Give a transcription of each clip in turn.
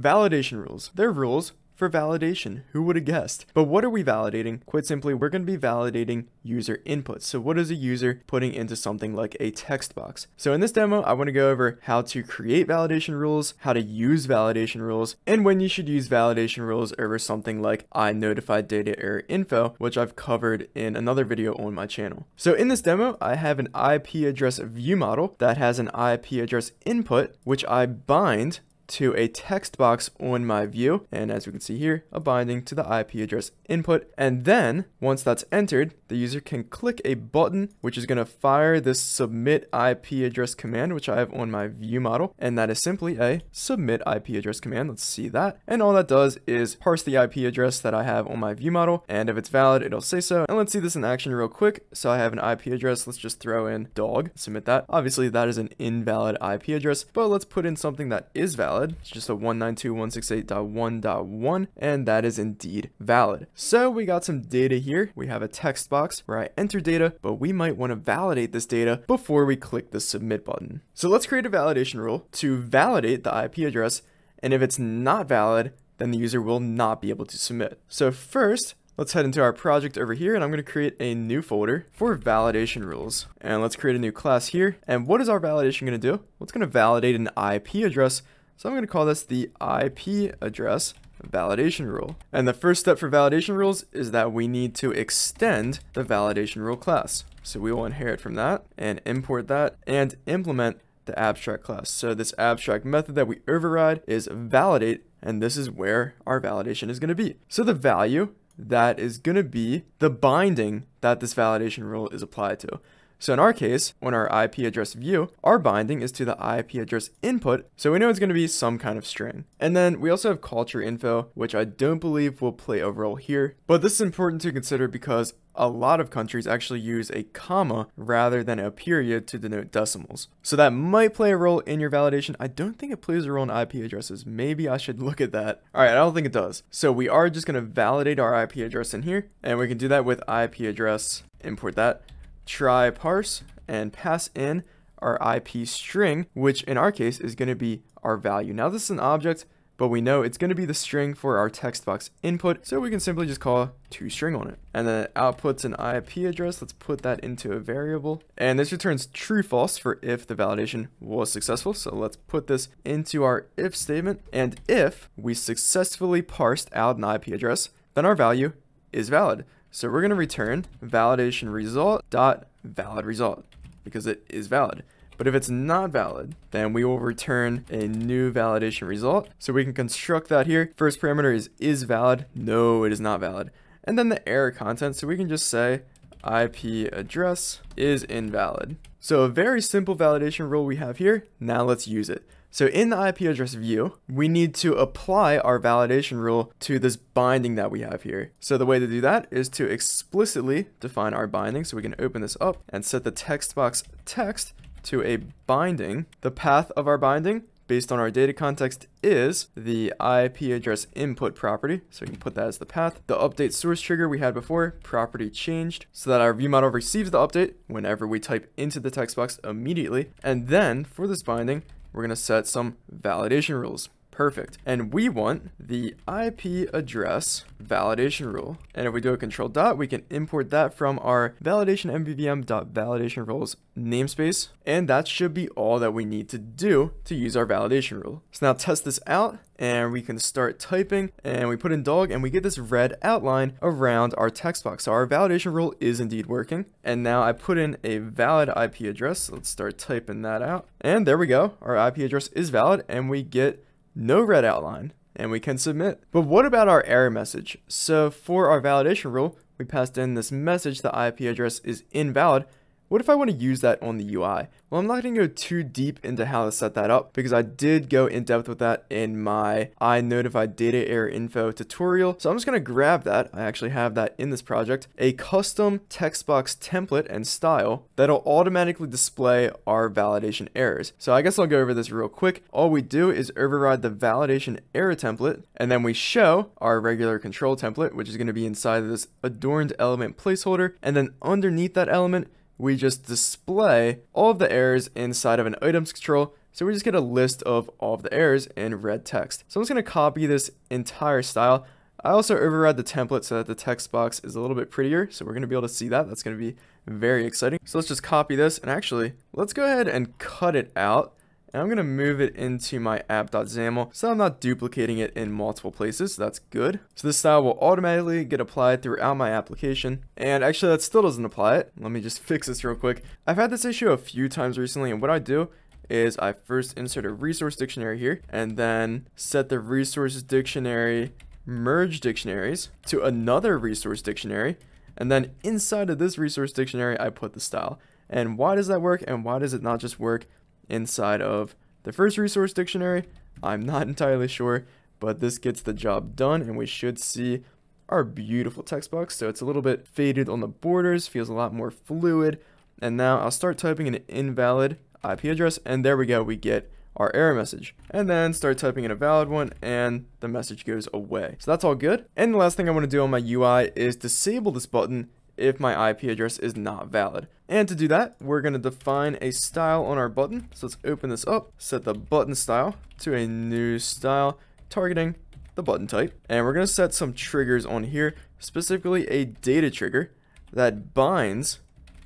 Validation rules. They're rules for validation. Who would have guessed? But what are we validating? Quite simply, we're going to be validating user input. So what is a user putting into something like a text box? So in this demo, I want to go over how to create validation rules, how to use validation rules, and when you should use validation rules over something like I notified data error info, which I've covered in another video on my channel. So in this demo, I have an IP address view model that has an IP address input, which I bind to a text box on my view. And as we can see here, a binding to the IP address input. And then once that's entered, the user can click a button, which is gonna fire this submit IP address command, which I have on my view model. And that is simply a submit IP address command. Let's see that. And all that does is parse the IP address that I have on my view model. And if it's valid, it'll say so. And let's see this in action real quick. So I have an IP address. Let's just throw in dog, submit that. Obviously that is an invalid IP address, but let's put in something that is valid valid. It's just a 192.168.1.1, and that is indeed valid. So we got some data here. We have a text box where I enter data, but we might want to validate this data before we click the submit button. So let's create a validation rule to validate the IP address, and if it's not valid, then the user will not be able to submit. So first, Let's head into our project over here and I'm going to create a new folder for validation rules. And let's create a new class here. And what is our validation going to do? Well, it's going to validate an IP address so I'm going to call this the IP address validation rule. And the first step for validation rules is that we need to extend the validation rule class. So we will inherit from that and import that and implement the abstract class. So this abstract method that we override is validate, and this is where our validation is going to be. So the value that is going to be the binding that this validation rule is applied to. So in our case, when our IP address view, our binding is to the IP address input, so we know it's going to be some kind of string. And then we also have culture info, which I don't believe will play a role here, but this is important to consider because a lot of countries actually use a comma rather than a period to denote decimals. So that might play a role in your validation. I don't think it plays a role in IP addresses. Maybe I should look at that. All right, I don't think it does. So we are just gonna validate our IP address in here and we can do that with IP address, import that try parse and pass in our IP string, which in our case is going to be our value. Now this is an object, but we know it's going to be the string for our text box input. So we can simply just call toString on it. And then it outputs an IP address. Let's put that into a variable. And this returns true false for if the validation was successful. So let's put this into our if statement. And if we successfully parsed out an IP address, then our value is valid. So we're going to return validation result dot valid result because it is valid. But if it's not valid, then we will return a new validation result. So we can construct that here. First parameter is is valid. No, it is not valid. And then the error content. So we can just say IP address is invalid. So a very simple validation rule we have here, now let's use it. So in the IP address view, we need to apply our validation rule to this binding that we have here. So the way to do that is to explicitly define our binding. So we can open this up and set the text box text to a binding. The path of our binding based on our data context is the IP address input property. So we can put that as the path. The update source trigger we had before, property changed, so that our view model receives the update whenever we type into the text box immediately. And then for this binding, we're going to set some validation rules. Perfect. And we want the IP address validation rule. And if we do a control dot, we can import that from our validation validation rules namespace. And that should be all that we need to do to use our validation rule. So now test this out and we can start typing and we put in dog and we get this red outline around our text box. So our validation rule is indeed working. And now I put in a valid IP address. So let's start typing that out. And there we go. Our IP address is valid and we get no red outline, and we can submit. But what about our error message? So for our validation rule, we passed in this message the IP address is invalid, what if I want to use that on the UI? Well, I'm not going to go too deep into how to set that up because I did go in depth with that in my I notified data error info tutorial. So I'm just going to grab that. I actually have that in this project, a custom text box template and style that'll automatically display our validation errors. So I guess I'll go over this real quick. All we do is override the validation error template, and then we show our regular control template, which is going to be inside of this adorned element placeholder. And then underneath that element, we just display all of the errors inside of an items control. So we just get a list of all of the errors in red text. So I'm just gonna copy this entire style. I also override the template so that the text box is a little bit prettier. So we're gonna be able to see that. That's gonna be very exciting. So let's just copy this and actually, let's go ahead and cut it out and I'm going to move it into my app.xaml so I'm not duplicating it in multiple places. So that's good. So this style will automatically get applied throughout my application. And actually that still doesn't apply it. Let me just fix this real quick. I've had this issue a few times recently and what I do is I first insert a resource dictionary here and then set the resources dictionary merge dictionaries to another resource dictionary. And then inside of this resource dictionary, I put the style. And why does that work? And why does it not just work inside of the first resource dictionary. I'm not entirely sure, but this gets the job done and we should see our beautiful text box. So it's a little bit faded on the borders, feels a lot more fluid. And now I'll start typing an invalid IP address and there we go, we get our error message and then start typing in a valid one and the message goes away. So that's all good. And the last thing I want to do on my UI is disable this button if my IP address is not valid. And to do that, we're going to define a style on our button. So let's open this up, set the button style to a new style targeting the button type. And we're going to set some triggers on here, specifically a data trigger that binds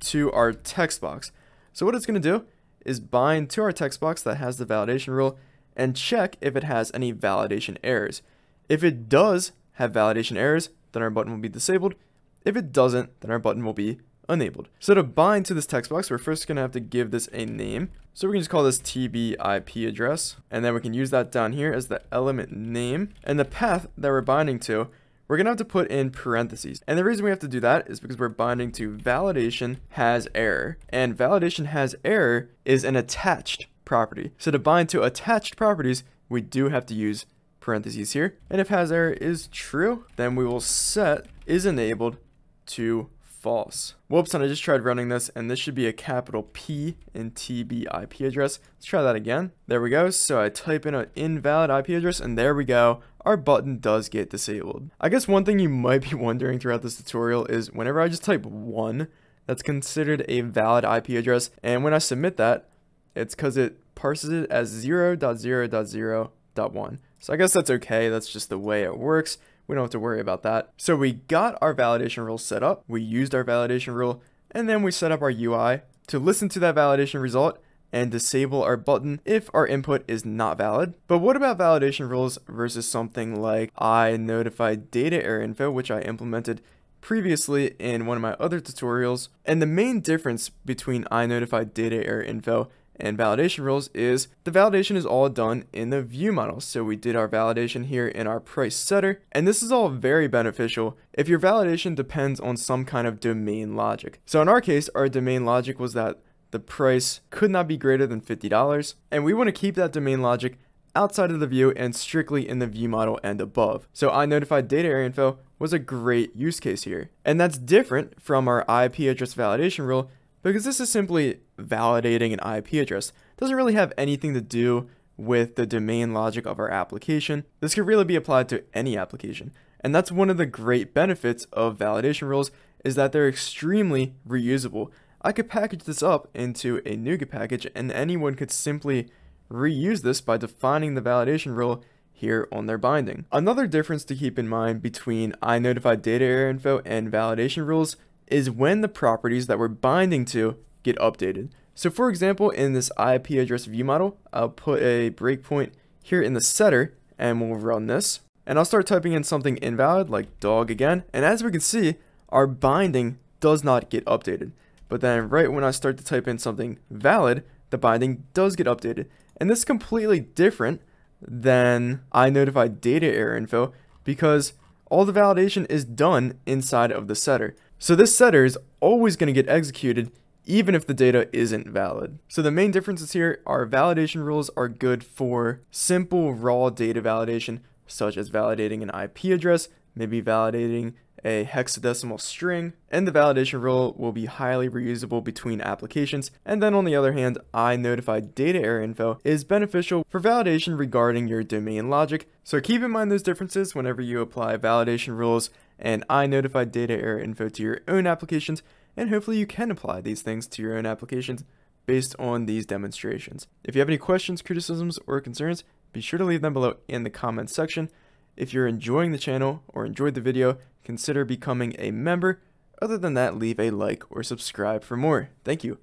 to our text box. So what it's going to do is bind to our text box that has the validation rule and check if it has any validation errors. If it does have validation errors, then our button will be disabled if it doesn't, then our button will be enabled. So to bind to this text box, we're first going to have to give this a name. So we can just call this TB IP address, and then we can use that down here as the element name. And the path that we're binding to, we're going to have to put in parentheses. And the reason we have to do that is because we're binding to validation has error. And validation has error is an attached property. So to bind to attached properties, we do have to use parentheses here. And if has error is true, then we will set is enabled to false. Whoops, and I just tried running this, and this should be a capital P in TB IP address. Let's try that again. There we go. So I type in an invalid IP address, and there we go. Our button does get disabled. I guess one thing you might be wondering throughout this tutorial is whenever I just type 1, that's considered a valid IP address, and when I submit that, it's because it parses it as 0.0.0.1. So I guess that's okay, that's just the way it works. We don't have to worry about that. So we got our validation rule set up. We used our validation rule and then we set up our UI to listen to that validation result and disable our button if our input is not valid. But what about validation rules versus something like I notified data error info, which I implemented previously in one of my other tutorials. And the main difference between I notified data error info and validation rules is the validation is all done in the view model. So we did our validation here in our price setter, and this is all very beneficial if your validation depends on some kind of domain logic. So in our case, our domain logic was that the price could not be greater than $50, and we want to keep that domain logic outside of the view and strictly in the view model and above. So I notified data area info was a great use case here. And that's different from our IP address validation rule because this is simply validating an IP address. It doesn't really have anything to do with the domain logic of our application. This could really be applied to any application. And that's one of the great benefits of validation rules is that they're extremely reusable. I could package this up into a NuGet package and anyone could simply reuse this by defining the validation rule here on their binding. Another difference to keep in mind between I notified data error info and validation rules is when the properties that we're binding to get updated. So for example, in this IP address view model, I'll put a breakpoint here in the setter and we'll run this. And I'll start typing in something invalid like dog again. And as we can see, our binding does not get updated. But then right when I start to type in something valid, the binding does get updated. And this is completely different than I notify data error info because all the validation is done inside of the setter. So this setter is always going to get executed even if the data isn't valid. So the main differences here are validation rules are good for simple raw data validation, such as validating an IP address, maybe validating a hexadecimal string, and the validation rule will be highly reusable between applications. And then on the other hand, I notify data error info is beneficial for validation regarding your domain logic. So keep in mind those differences whenever you apply validation rules and iNotify data error info to your own applications, and hopefully you can apply these things to your own applications based on these demonstrations. If you have any questions, criticisms, or concerns, be sure to leave them below in the comments section. If you're enjoying the channel or enjoyed the video, consider becoming a member. Other than that, leave a like or subscribe for more. Thank you.